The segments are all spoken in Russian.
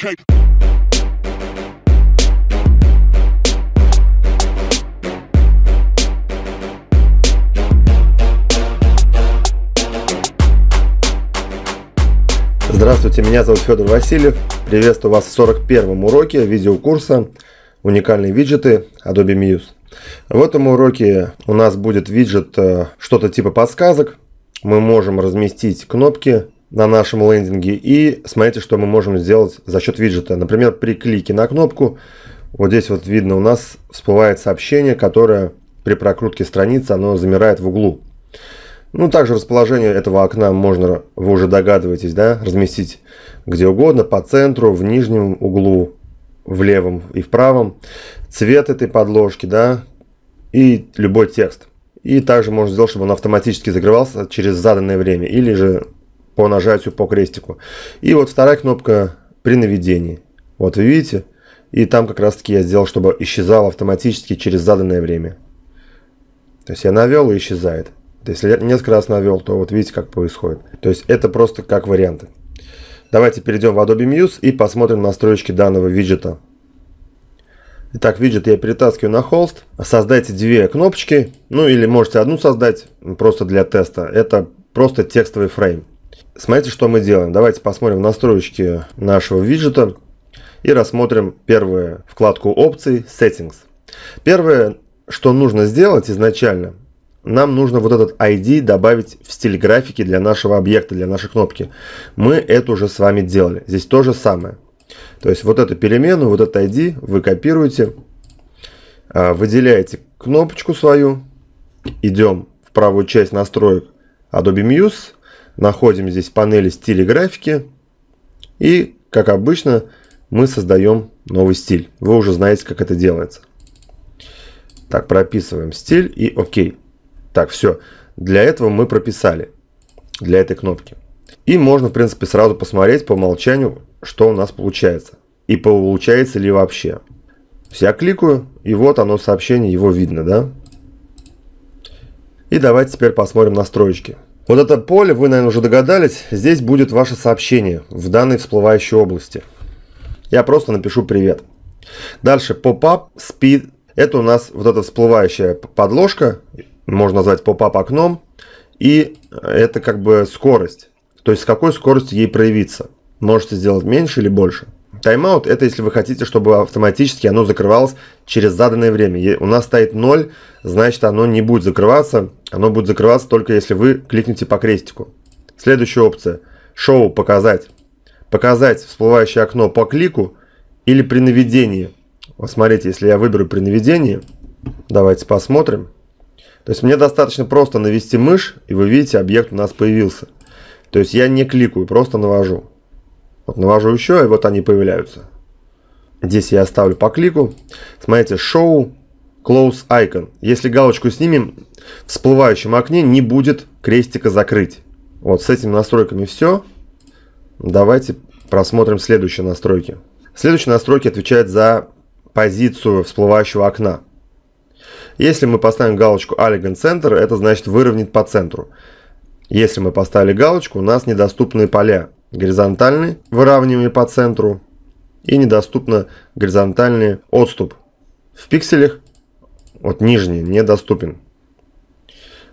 cake. Здравствуйте, меня зовут Федор Васильев. Приветствую вас в 41 уроке видеокурса «Уникальные виджеты Adobe Muse». В этом уроке у нас будет виджет э, что-то типа подсказок. Мы можем разместить кнопки на нашем лендинге и смотрите, что мы можем сделать за счет виджета. Например, при клике на кнопку, вот здесь вот видно у нас всплывает сообщение, которое при прокрутке страницы оно замирает в углу. Ну, также расположение этого окна можно, вы уже догадываетесь, да, разместить где угодно, по центру, в нижнем углу, в левом и в правом. Цвет этой подложки, да, и любой текст. И также можно сделать, чтобы он автоматически закрывался через заданное время или же по нажатию по крестику. И вот вторая кнопка при наведении. Вот вы видите? И там как раз таки я сделал, чтобы исчезал автоматически через заданное время. То есть я навел и исчезает. То есть, если я несколько раз навел, то вот видите, как происходит. То есть это просто как варианты. Давайте перейдем в Adobe Muse и посмотрим настройки данного виджета. Итак, виджет я перетаскиваю на холст. Создайте две кнопочки, ну или можете одну создать просто для теста. Это просто текстовый фрейм. Смотрите, что мы делаем. Давайте посмотрим настройки нашего виджета и рассмотрим первую вкладку опций Settings. Первое, что нужно сделать изначально, нам нужно вот этот ID добавить в стиль графики для нашего объекта, для нашей кнопки. Мы это уже с вами делали. Здесь то же самое. То есть вот эту перемену, вот этот ID вы копируете, а, выделяете кнопочку свою, идем в правую часть настроек Adobe Muse, Находим здесь панели стиля графики. И, как обычно, мы создаем новый стиль. Вы уже знаете, как это делается. Так, прописываем стиль и окей Так, все. Для этого мы прописали. Для этой кнопки. И можно, в принципе, сразу посмотреть по умолчанию, что у нас получается. И получается ли вообще. Я кликаю, и вот оно сообщение, его видно, да? И давайте теперь посмотрим настройки. Вот это поле, вы, наверное, уже догадались, здесь будет ваше сообщение в данной всплывающей области. Я просто напишу «Привет». Дальше pop-up, speed. Это у нас вот эта всплывающая подложка, можно назвать pop-up окном. И это как бы скорость. То есть с какой скоростью ей проявиться. Можете сделать меньше или больше. Тайм-аут это если вы хотите, чтобы автоматически оно закрывалось через заданное время. У нас стоит 0, значит оно не будет закрываться. Оно будет закрываться только если вы кликните по крестику. Следующая опция. Шоу показать. Показать всплывающее окно по клику или при наведении. Вот смотрите, если я выберу при наведении, давайте посмотрим. То есть мне достаточно просто навести мышь, и вы видите, объект у нас появился. То есть я не кликаю, просто навожу. Вот навожу еще, и вот они появляются. Здесь я оставлю по клику. Смотрите, show Close Icon. Если галочку снимем, в всплывающем окне не будет крестика закрыть. Вот с этими настройками все. Давайте просмотрим следующие настройки. Следующие настройки отвечают за позицию всплывающего окна. Если мы поставим галочку Alligan Center, это значит выровнять по центру. Если мы поставили галочку, у нас недоступные поля горизонтальный, выравнивание по центру и недоступно горизонтальный отступ. В пикселях вот нижний недоступен.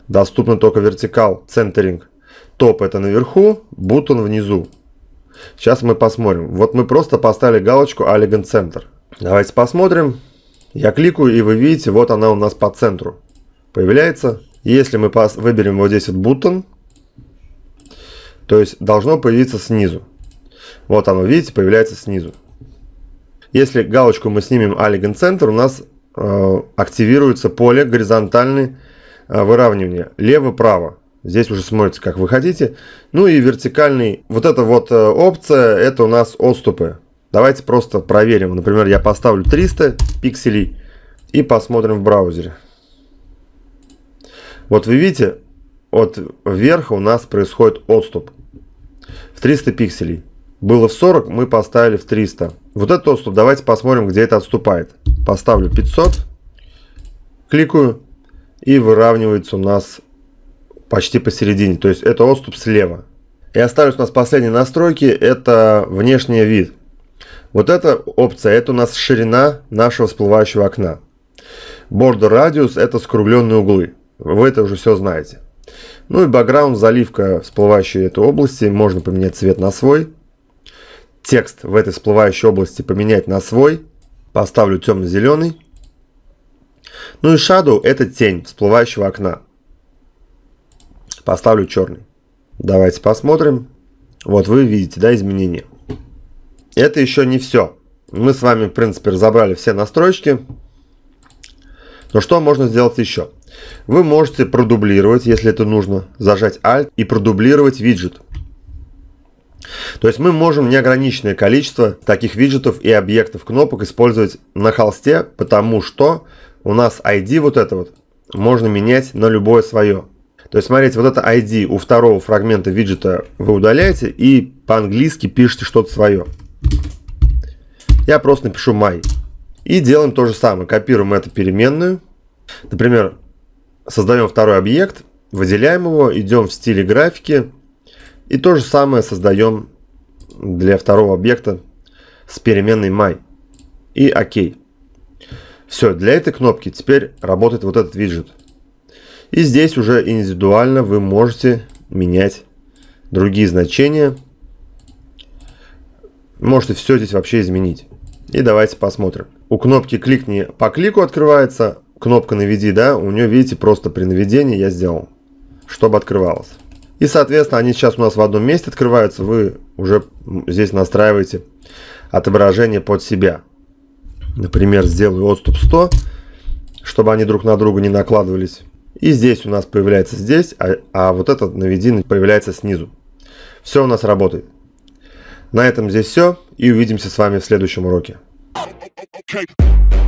Доступно только вертикал, центринг. Топ это наверху, бутон внизу. Сейчас мы посмотрим. Вот мы просто поставили галочку Allegan Center. Давайте посмотрим. Я кликаю, и вы видите, вот она у нас по центру появляется. Если мы выберем вот здесь вот бутон, то есть должно появиться снизу. Вот оно, видите, появляется снизу. Если галочку мы снимем Alligan Center, у нас э, активируется поле горизонтальное э, выравнивание. Лево-право. Здесь уже смотрите, как вы хотите. Ну и вертикальный. Вот эта вот э, опция, это у нас отступы. Давайте просто проверим. Например, я поставлю 300 пикселей и посмотрим в браузере. Вот вы видите, от верха у нас происходит отступ в 300 пикселей. Было в 40, мы поставили в 300. Вот этот отступ, давайте посмотрим, где это отступает. Поставлю 500, кликаю, и выравнивается у нас почти посередине. То есть это отступ слева. И остались у нас последние настройки, это внешний вид. Вот эта опция, это у нас ширина нашего всплывающего окна. Border Radius – это скругленные углы. Вы это уже все знаете. Ну и бэкграунд, заливка, всплывающая этой области, можно поменять цвет на свой. Текст в этой всплывающей области поменять на свой. Поставлю темно-зеленый. Ну и shadow это тень всплывающего окна. Поставлю черный. Давайте посмотрим. Вот вы видите, да, изменения. Это еще не все. Мы с вами, в принципе, разобрали все настройки. Но что можно сделать еще? Вы можете продублировать, если это нужно, зажать Alt и продублировать виджет. То есть мы можем неограниченное количество таких виджетов и объектов кнопок использовать на холсте, потому что у нас ID вот это вот можно менять на любое свое. То есть, смотрите, вот это ID у второго фрагмента виджета вы удаляете и по-английски пишете что-то свое. Я просто напишу my. И делаем то же самое. Копируем эту переменную. Например, Создаем второй объект, выделяем его, идем в стиле графики и то же самое создаем для второго объекта с переменной my и ОК. Все, для этой кнопки теперь работает вот этот виджет. И здесь уже индивидуально вы можете менять другие значения. Можете все здесь вообще изменить. И давайте посмотрим. У кнопки «Кликни по клику» открывается, кнопка «Наведи», да, у нее, видите, просто при наведении я сделал, чтобы открывалось. И, соответственно, они сейчас у нас в одном месте открываются, вы уже здесь настраиваете отображение под себя. Например, сделаю отступ 100, чтобы они друг на друга не накладывались. И здесь у нас появляется здесь, а, а вот этот наведин появляется снизу. Все у нас работает. На этом здесь все, и увидимся с вами в следующем уроке. Okay.